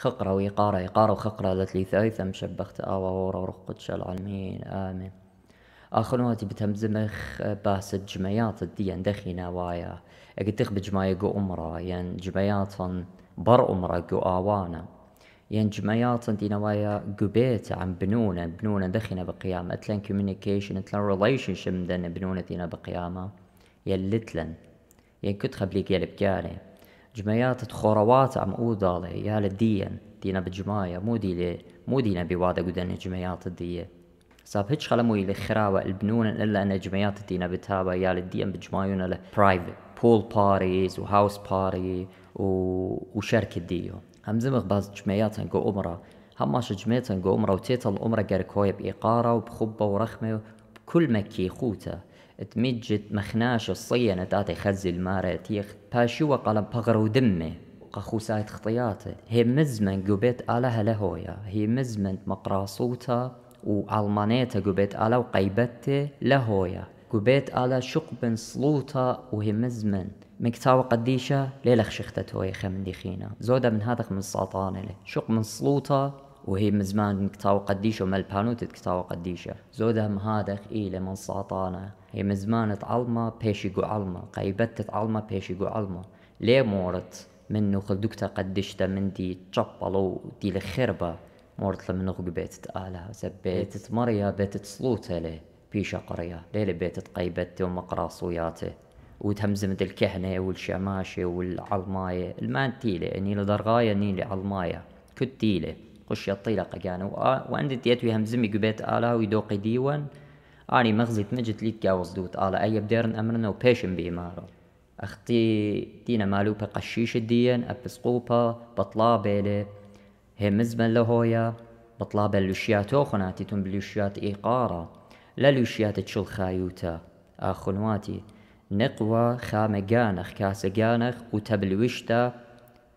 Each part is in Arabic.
خقرة ويقارة يقارة وخقرة لتلي ثايثة مشبخت آوى ورا قدش علمين آمين آخرنواتي بتمزمخ باس جميات الدين دخينا وايا أقد تخبج ما يقو أمرا ين جميات بر أمرا قو آوانا ين جميات دينا وايا قو بيت عن بنونة بنونة دخينا بقيامة أتلن communication أتلن relationship مدن بنونة دينا بقيامة يلتلن ين كتخب ليك يلبكاري جميات خروات عم او دالي يا للدين دينا بجمايه مو دي لي مو دينا بوادا قدني جميات الديه صاب هيك خلا مو يلي خراوة البنون الا ان جميات الدينا بتابا يا بجمايون بجمايونا لبرايفت بول باريز وهاوس باري و... وشرك الديو هم زمغ باز جميات انقو امرا هم ماش جميات انقو امرا وتيتا الامرا قاركوي بإقارة وبخبة ورخمة بكل مكي خوته تمجت مخناش الصينة تاتي خزي المارة تيخ باشوا قلب بغر دمي قخو سايت خطياتي هي مزمن قبيت آلها لهويا هي مزمن مقراصوتا وعلمانيتا قبيت آلا وقيبتي لهويا قبيت آلا بن صلوتا وهي مزمن مكتاوة قديشة ليلة خشختت هوي خمن ديخينا زودة من هذا من السلطانة له شق من صلوطة وهي من زمان مكتاوة قديشة ومال بانوت كتاوة قديشة زودة من هذا إيلة من السلطانة هي من زمان تعلمة بيش يقو علمة قيبت تعلمة بيش يقو علمة ليه مورت منو خلدوكتا قدشتا من دي تشبلو دي الخربة مورت لمن غقبيت تآلها سبيت مريا بيت تصلوتا ليه بيشا قرية ليه بيت تقيبت ومقراصوياته دي الكهنة والشماشة والعلماية المان تيلي اني لدرغاية اني لعلماية كتيلة قش يطيلق قجانة وعندي تيتوي همزمي قبيت آلا ويدوقي ديوان اني مغزي تمجت لي تجاوز دوت على اي بديرن امرنا وبيشن بإمارة اختي دينا مالو بقشيش الدين بطلا بيلي هي همزمن لهويا بطلا لوشياتو خناتي تم بلوشيات إيقارة للوشيات تشل خايوتا آخنواتي نقوى خامة جانخ كاسة جانخ وتبلوشتا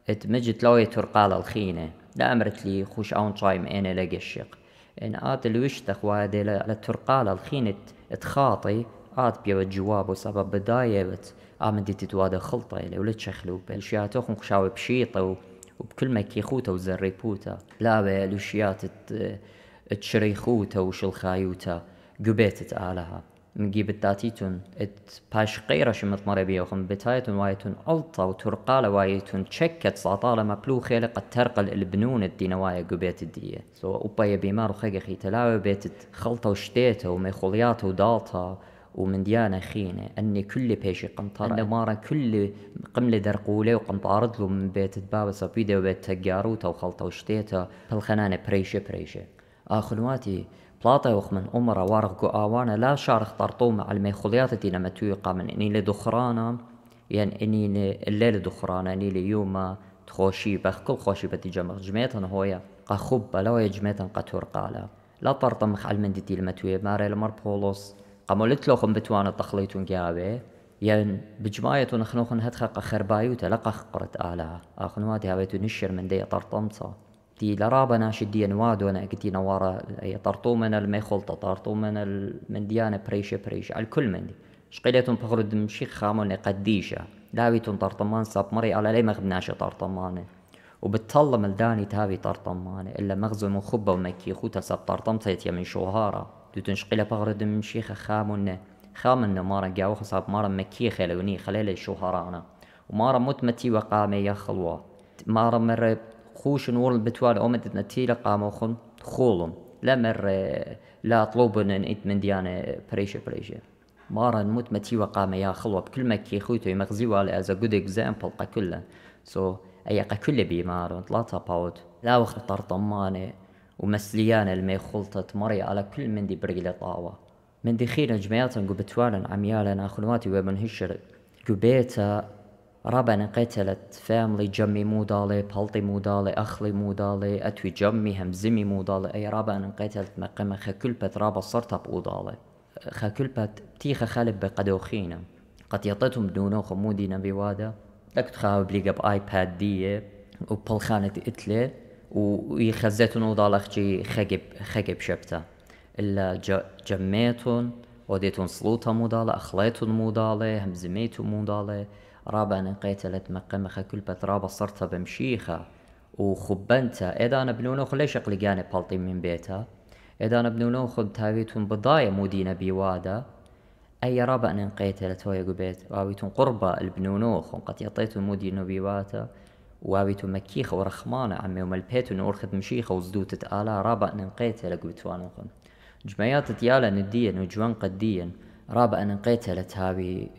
اتمجت لوية ترقال الخينة لا أمرت لي خوش أون تايم أنا لقشق ان نعاط الوشتخ على للترقالة الخينة تخاطي آت بيو الجواب وسبب بداية بت آمدي تتوادا خلطة إلي ولا تشخلو بالشيا توخن خشاوي بشيطة وبكل ما كيخوتا وزريبوتا لا الوشيات آه، تشريخوتا وشلخايوتا قبيتت آلها نجيب التاتيتون ات باش قيرة قيرش مطمري وخم بتايتون وايتون ألطا وترقالة وايتون تشكت ساطالة مبلو خيلة قد ترقل البنون الدينوايا قبيت الدية سو أبا يبي مارو خيقي خي تلاوي بيت خلطة وشتيتة وميخولياتة ودالطة ومن ديانا خينة أني كل بيشي قنطرة أني مارا كل قملة درقولة وقنطارد له من بيت بابا سبيدة وبيت تقاروتا وخلطة وشتيتة فالخنانة بريشة بريشة آخر آه بلاطة وخمن أمرا وارغ قو آوانا لا شارخ طرطومة على ما تويقا من إني لدخرانا يعني إني الليل دخرانا إني ليوما تخوشي كل خوشي بدي جمغ جميتن هويا قخب لو جميتا قتور قالا لا طرطمخ على المندي دينامتوي ماري لمر بولوس قامولت لوخن بتوانا تخليتون جاوي ين يعني بجماية ونخنوخن هتخق خربايوتا تلقخ قرت آلا آخنواتي هاويتو نشر من دي طرطمصة تي لرابا ناشدي نواد وانا قلتي نوارا طرطو من الميخلطة طرطو من المنديانة بريشة بريشة على الكل مندي شقيلتون بغرد مشي خامون قديشة لاويتون طرطمان ساب مري على لي مغبناشة طرطمانة وبتطلم ملداني تهاوي طرطمانة إلا مغزو من خبة ومكي خوتا ساب طرطمتيت يا من شوهارة دوتن شقيلة بغرد مشي خامون خامن مارا جاو خصاب مارا مكي خلوني خليل شوهرانا ومارا متمتي وقامي يا خلوة مارا مرة خوش نورن بتوال اومد نتيلا قاموخن خولم لمر لا طلوبن ان ات من ديانه بريشة بريشة مارا نموت متي وقام يا خلوة بكل مكي خوتو يمغزي على از ا جود اكزامبل قكلة سو اي قكلة بي مارا لا باوت لا وقت طرطمانة ومسليانة المي خلطت مري على كل من دي بريلة طاوة من دي خير جميعاتن قبتوالن عميالن اخنواتي ومن هشر قبيتا قتلت فاملي جمي فاملی جەممی موداڵێ پڵتی موداڵێ ئەخلی موداڵێ ئەتوی جەممی هەمزمی اي ربنا قتلت قێتەلت مەقەمە بات رابا صرت تەپ وداڵێ خەکلپەت تیخە خەلب بە قەدۆخینە قەتیەتتم دونەوە خەمودی نەبی وادە دەکت لك تخاو بليقا بايباد دي و و ئتلێ وی اخجي وداڵەخچی خەگب شبتا إلا جەمێتون وەدێتون سڵوتە موداڵە ئەخڵێتون موداڵێ هەمزمێت مو موداڵێ رابعا قيتلت مكة مخا كل بترابة صرت بمشيخة وخبنتا إذا أنا بنونوخ ليش أقلقاني يعني بالطي من بيتها إذا أنا بنونوخ تاويتون بضايا مدينة بيوادا أي رابع أن قيتلت هوي بيت واويتون قربة البنونوخ قد يطيتون مدينة بيواتا واويتون مكيخة ورخمانة عمي وملبيتون ورخت مشيخة وزدوتت آلا رابع أن قيتلت قبتوانوخن جميات تيالا نديا نجوان قديا رابع أنا قيتل تهابي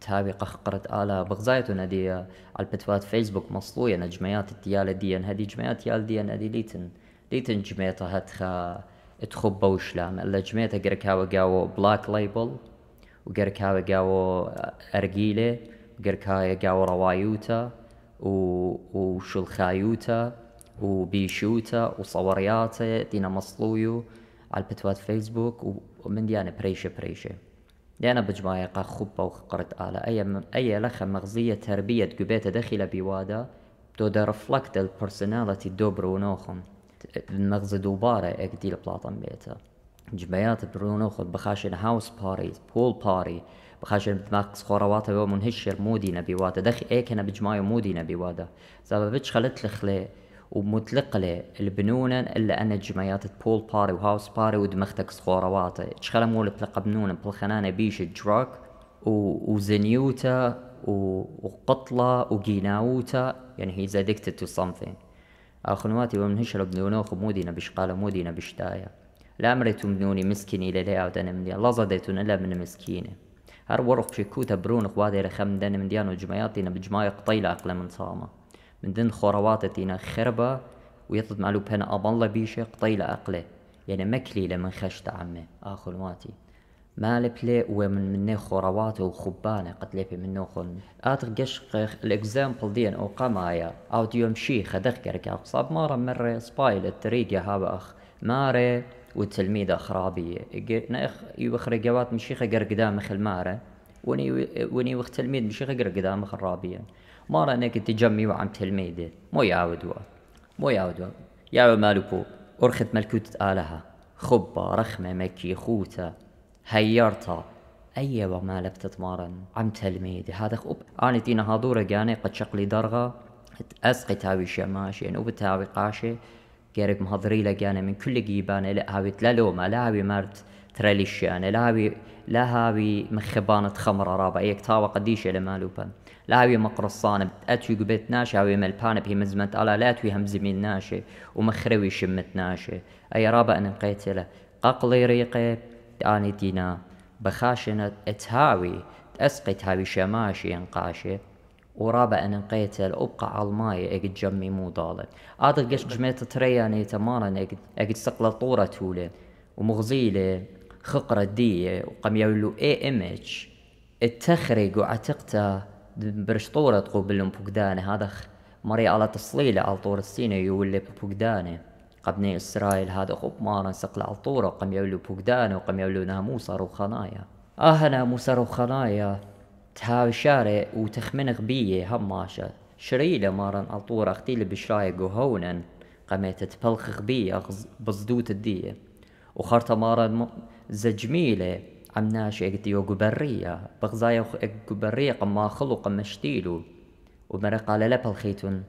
تهابي قخقرت آلا بغزاية نادية على البتفات فيسبوك مصلوية نجميات التيالة ديان هذه جميات يال ديان هذه ليتن ليتن جميتها هتخا تخبه وشلام الا جميتها قركاوة قاو بلاك ليبل وقركاوة قاو أرقيلة وقركاوة قاو روايوتا وشلخايوتا وبيشوتا وصورياتا دينا مصلويو على البتوات فيسبوك ومن ديانا بريشة بريشة لأن بجمايقة خبة وقرد على أي أي لخ مغزية تربية قبيتة دخل بوادا تودا رفلكت البرسوناليتي دو برونوخم المغز دوبارة أكدي البلاطن بيتا جمايات برونوخ بخاشن هاوس باري بول باري بخاشن بمقص خوروات بو منهشر مودي نبي وادا ايكنا بجمايو مودي نبي زابا بيتش خلت لخلي لي البنونة إلا أنا جمايات بول باري وهاوس باري ودمختك واطي شخلا مول تلقى بنونة بالخنانة بيش و... وزنيوتا وقطلة وقيناوتا يعني هي addicted to something أخنواتي هشرب بنونوخ مودينا بشقالة مودينا بشتايا لا أمرتم بنوني مسكيني للي أو دنملي الله زاديتون إلا من مسكينة هر ورق شكوتا برونق وادي رخم من ديانو جماياتنا بجمايق طيلة أقل من صامه من دن خرواطة تينا خربة ويطلب معلو بهنا أبالله بيشة قطيلة أقلة يعني مكليلة من خشتة عمي آخو الماتي ما لبلي ومن منه خرواته وخبانة قد لبي منه خل آتر قشقخ الإكزامبل دين أو قمايا أو ديوم شي خدخ كركا صاب مرة مرة سبايل التريقة هابا أخ ماري وتلميذة خرابية نأخ يبخر جوات مشيخة قرقدام خل ماري وني وني وقت تلميذ مشي غير قدام خرابيا ما رانا كنت جمي وعم تلميذ مو يعاود مو يعاود يا مالكو أرخت ملكوت الها خبة رخمة مكي خوتة هيرتا أي وما لب تتمارن عم تلميذ هذا خب أنا تينا هادورة قاني قد شقلي درغة أسقي تاوي شماشي يعني وبتاوي قاشي قارب مهضري لقانا من كل جيبانة لا هاوي ما لا هاوي مارت تريليش يعني لا بي لا هابي مخبانة خمرة رابع يك إيه، تاوى قديشة لمالوبا لا هابي مقرصانة اتوي قبيت ناشي هابي ملبانة بهي مزمت الا لا توي همزمين ناشي ومخروي شمت ناشي اي رابع انا له ققلي ريقي تاني دينا بخاشنة اتهاوي تأسقي هاوي شماشي انقاشي ورابع ان قيتل ابقى على الماي اقد جمي مو ضالت عاد قش جميت تريا نيتا اقد اجد سقلة طورة تولي ومغزيلة خقرة دي وقام يولو اي امج وعتقتا برش طورة تقوب بلهم بوكداني هذا مري على تصليلة على طور السينة يولي بوكداني قبني إسرائيل هذا خب مارا سقل على طورة وقام يولو بوكدانة وقام يولو ناموسر روخانايا آه ناموسر روخانايا تهاو شارع وتخمن غبية ماشا شريلة مارا على طورة اختيلي بشرايق وهونا قامت تبلخ غبية بصدوت الدية وخرطمارا زجميلة عم ناش اقديو قبرية بغزايا قبرية قما خلو قما شتيلو ومرق على لبل خيتون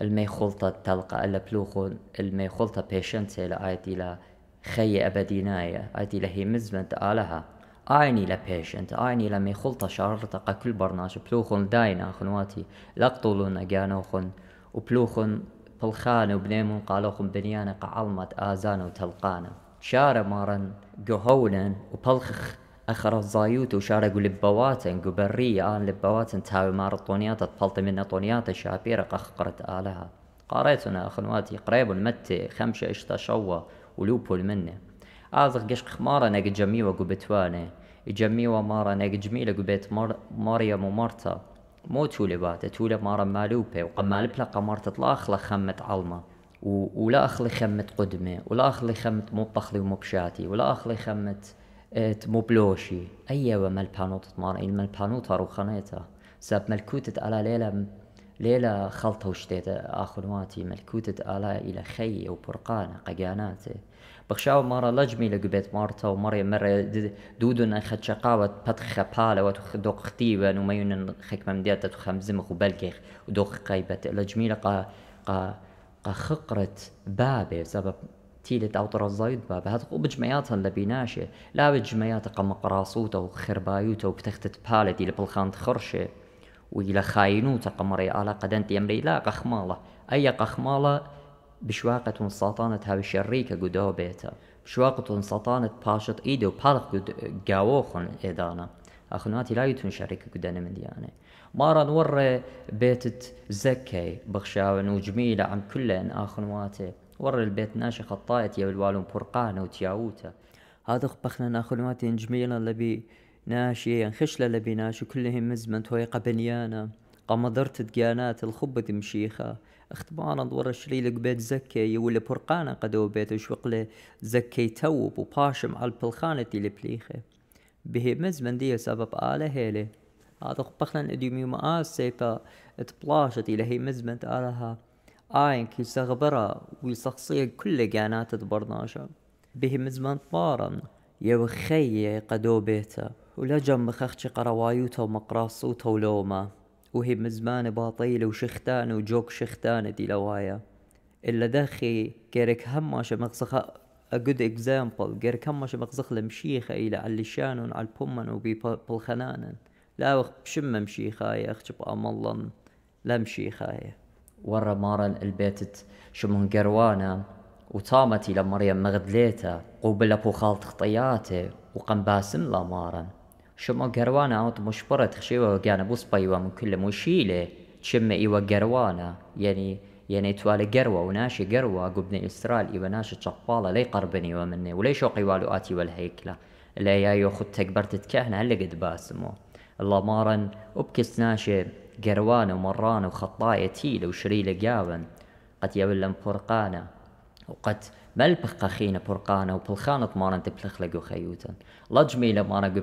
المي خلطة تلقى بلوخون المي خلطة بيشنتي لآيتي لا خي أبديناية آيتي لهي مزمنت آلها آيني لبيشنت آيني مي خلطة قا كل برناش بلوخون داينا خنواتي لقطولون أجانوخون وبلوخون بالخانة وبنيمون بنيانا قا قعلمت آزانو تلقانا شارة مارن جو وبلخخ أخر الزايوت وشارة قو بواتن قو آن لبواتن تاوي مار الطونيات تبلطي من طونيات الشابيرة قخقرت آلها قاريتنا أخنواتي قريب المتي خمشة إشتا شوا ولوبول منه آذغ قشق خمارة ناق جميوة قو بتواني جميوة مارة ناق جميلة قو بيت مار... ماريم ومارتا مو تولي باتة تولي مارة مالوبة وقمالبلا مارتا تلاخ لخمة علمه ولا اخلي خمت قدمة ولا اخلي خمت مو بطخلي ومو بشاتي ولا اخلي ات آه، مو بلوشي و مال بانوت تمارين مال بانوت روخنيته سب ملكوتة على ليلة ليلة خلطة وشتيت اخذ ماتي ملكوتة على الى خي وبرقانة قجاناتي بخشاو مارا لجمي لقبيت مارتا ومريا مرة دودن خد شقاوة بتخ بالة ودوق ختيبا وميون خك ممديتا تخمزمخ و ودوق قيبت لجمي لقا قا خقرت بابي سبب تيلت او طرزايد بابي هاد قبج مياتها اللي بيناشي لا بج مياتها قم قراصوتا وخربايوتا وبتختة بالتي لبلخان خرشي ويلا خاينوتا قمري على قدنتي يمري لا قخمالة أي قخمالة بشواقة سلطانة هاو شريكة قدو بيتها بشواقة سلطانة باشط إيدو بالغ قاوخن إدانا اخناتي لا يتون شركك قدام من ديانه مارا نور بيت زكي بخشاون وجميلة عم كلن اخنواته ور البيت ناشي خطايت يا الوالون برقانه وتياوته هذا بخنا اخنواتي جميلة لبي ناشي خشلة لبي ناشي كلهم مزمن توي قبنيانه قمضرت دقيانات الخبة مشيخة اختبانا ورا شريلك بيت زكي يولي برقانة قدو بيت شوقلي زكي توب وباشم على البلخانة اللي بليخه بهمزمندية سبب آلة هيلة هذا بخلن اديومي ما سيفا تبلاشت إلى هي مزمن آلها آينك يستغبرا ويسخصية كل جانات تبرناشا به مزمن طارن يوخي قدو بيتا ولا جم خخشي قروايوتا ومقراصوتا ولوما وهي مزمانة باطيل وشختانة وجوك شختانة دي لوايا إلا دخي كيرك ماشي مغصخة a good example كم مش مقزخ لمشيخة إلى على شانون على البومن وبي بالخنان لا وخ بشم مشيخة يا أخت بأملن لا مشيخاية ورا مارا البيت شمهن قروانا وتامتي لمريم مغدليتا قوبل أبو خالت خطياته وقم باسم لا مارا شما قروانا أوت مشبرة تخشيوه وقانا بوصبيوه من كل مشيلة تشم إيوه قروانا يعني يعني توال قروة وناشي قروة قبني إسرائيل ئیسرائیل إيوة ناشي تشقبالة لي قربني ومني منێ و آتي والهيكلة و ئاتیوە هەیکلا لا یایۆ خود تەکبەرتت کە هەنا لەگەت الله مارن أبكس ناشي قروان ومران وخطايا تيل وشري لقاون قد لە گاون وقد یەول لەم پڕقانە وبلخانة مارن تبلخ لقو خيوتا پڵخانت مانن تپلخ قبت شمو لەجمی لەمانە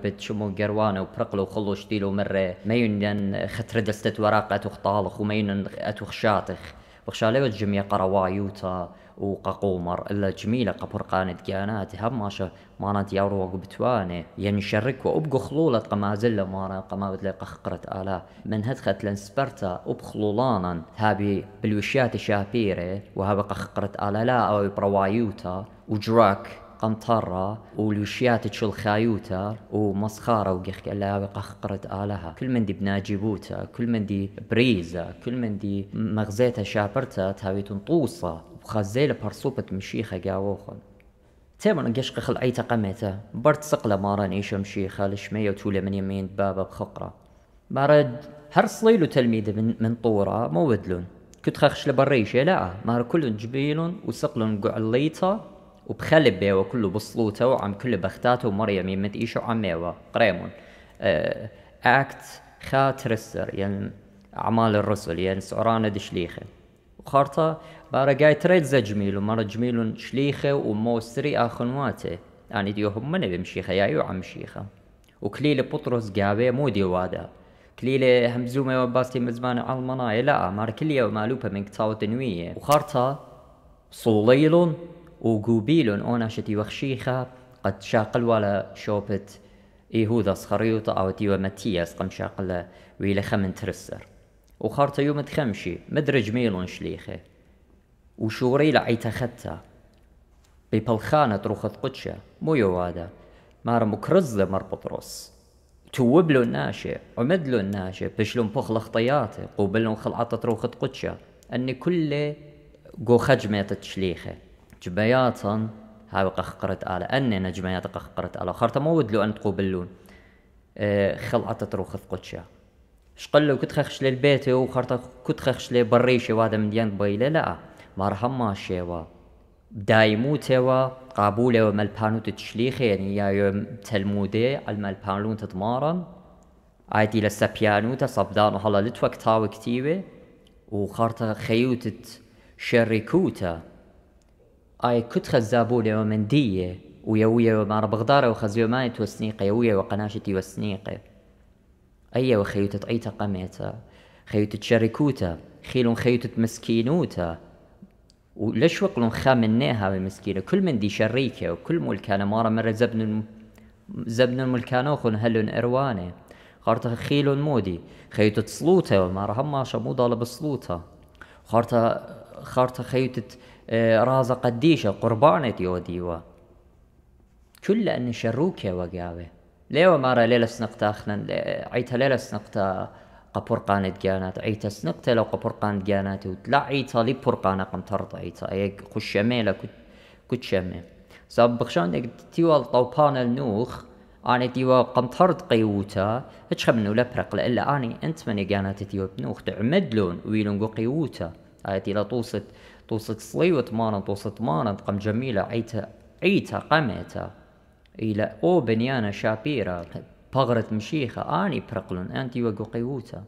گوبێت شديلو مرة ما ينن خطر دستت وراقة و وما ينن أتوخشاتخ جميع قروا يوتا وققومر إلا جميلة قبر قاند هم ماشا مانا يارو وقبتواني يعني شرك وأبقو خلولة قمازلة مارا قمابت لقى قخقرت آلا من هدخت لنسبرتا وبخلولانا هابي بالوشيات شابيري وهابي قخقرت آلا لا أو بروايوتا وجراك قنطرة ولوشيات تشل خايوتا ومسخارة وقخ كلا قخقرت آلها كل من دي بناجيبوتا كل من دي بريزا كل من دي مغزيتا شابرتا تهاويتون طوصة وخزيلة برصوبة مشيخة قاوخن تامن قش خل عيتا قميتا برت سقلة ماران ايشا مشيخة لشمية وتولى من يمين بابا بخقرة بارد صليلو تلميذ من, من طورة مودلون كنت خاخش لبريشة لا مار كلن جبيلون وسقلن قعليتا وبخلب بيوا كله بصلوته وعم كله بختاته ومريم يمت ايشو عميوا قريمون آه اكت خا ترسر يعني اعمال الرسل يعني سعرانه دشليخه وخارطة بارا جاي تريد زا جميل ومارا جميل شليخة وموستري آخنواته يعني ديو ديوهم من بمشيخة يايو عم شيخة وكليلة بطرس قابي مو ديوادا كليلة همزومة وباستي مزمانة على المناية لا مار كلية ومالوبة من كتاو تنوية وخارطة صوليلون وقوبيلن اوناشتي وخشيخة قد شاقل ولا شوبت اي هوذا او تيوا متياس قم شاقل ويلا خمن ترسر وخارتا يوم تخمشي مدرج ميلون شليخة وشوري لعيتا ختا ببلخانة تروخت قدشة مو يوادا مار مكرزة مر بطرس توبلو له الناشئ عمد الناشئ بشلون بخل خطياته قوبلون خلعطة تروخت قدشة أني كل جو خجمة تشليخه جبياتا هاو قخقرت على أننا جبياتا قخقرت على خرطة ما ودلو أن تقوبلون أه خلعت تروخ ثقوتشا شقلو كنت خخش للبيت وخرطة كنت خخش لبريشي وهذا من ديان بيلة لا مرهم ماشي و دايمو توا قابولة وملبانو تتشليخ يعني يا يوم تلمودي الملبانو تتمارن عادي لسا بيانو هلا لتوك تاو كتيبة وخارطة خيوتة شركوتا آي كنت خزابو لي مندية ويوية ومار بغدارة وخزيو مانت وسنيقة يوية وقناشتي وسنيقة أي وخيوت تعيتا قميتا خيوت تشاركوتا خيلون خيوت مسكينوتا وليش وقلون خامنيها بمسكينة كل من دي شريكة وكل ملكانة مارا مرة زبن زبن الملكانة وخن هلون إروانة خارتا خيلون مودي خيوت تسلوتا ومارا هما شمو ضالب صلوتا خارتا خارتا خيوت آه، رازا قديشة قربانة يو ديوا كل أن يا وقاوة ليو مارا ليلة سنقتا أخنا عيتا ليلة سنقتا قبرقانة جانات عيتا سنقتا لو قبرقانة جانات وتلا عيتا لي قانا قم ترضى عيتا ايك خشمي لكت كت شمي سب بخشان ايك تيوا الطوبان النوخ أنا تيوا قم ترد قيوتا اتشخب نولا لبرق لإلا أني أنت من جانات تيوا بنوخ تعمد لون ويلون قيوتا آيتي لطوصت توستصلي توصت توستمارن قم جميلة عيتا عيتا قمعتها إلى أو بنيانا شابيرا بغرت مشيخة آني برقلن أنتي وقوقيوتا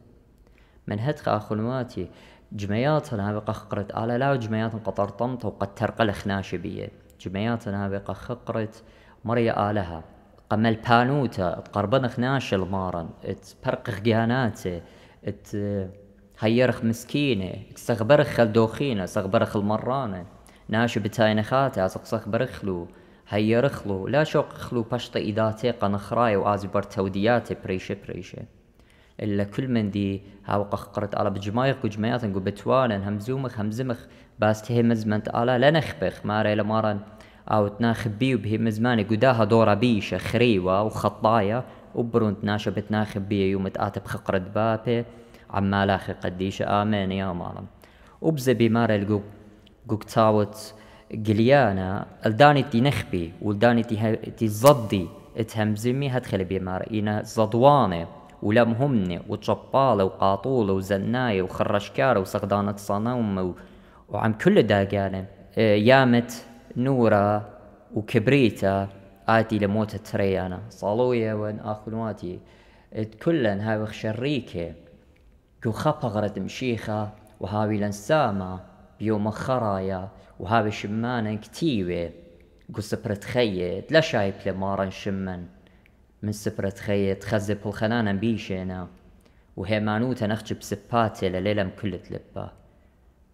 من هتخ أخنواتي جمياتنا بقى خقرت على لا قطر قطرطمت وقد ترقل خناش بيه جمياتنا بقى خقرت مريا آلها قمل بانوتا تقربن خناش المارن تبرق غياناته ات هيرخ مسكينة استخبرخ خلدوخينة استخبرخ المرانة ناشو بتاين خاتة استخبرخلو هيرخلو لا شوق خلو بشطة إداتي قنخراي وآزبر تودياتي بريشة بريشة إلا كل من دي هاوقخ قرت على بجمايق وجمياتن قو بتوانن همزومخ همزمخ باس مزمنت آلا لنخبخ ماري لمارن او تناخبي وبهي مزمانة قداها دورة بيشة خريوة وخطايا وبرونت ناشبت ناخبية يوم تقاتب خقرت بابي عمال لاخي قديش آمين يا مالم وبزبي بمار الجوك جوك تاوت قليانا الداني تي نخبي والداني تي, تي زضي اتهمزمي هدخل بمار إنا زضواني ولمهمني وتشبالة وقاطولة وزناية وخرشكارة وسقدانة صنوم و... وعم كل داقانة آه، يامت نورا وكبريتا آتي لموت تريانا صالويا وين آخلواتي كلن هاي شريكة كو خبغرد مشيخة وهاوي لنسامة بيوم خرايا وهاوي شمانا كتيوة قو سبرت خيت لا شايب لمارا شمن من سبرت خيت خزب الخنانة بيشينا مانوتا نخجب سباتي لليلم كل لبا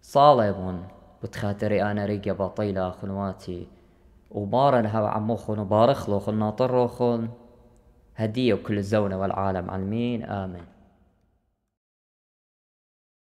صالبون وتخاتري أنا ريقا بطيلة خنواتي ومارا هاو عموخون وبارخلوخون ناطروخون هدية وكل الزونة والعالم علمين آمين آمن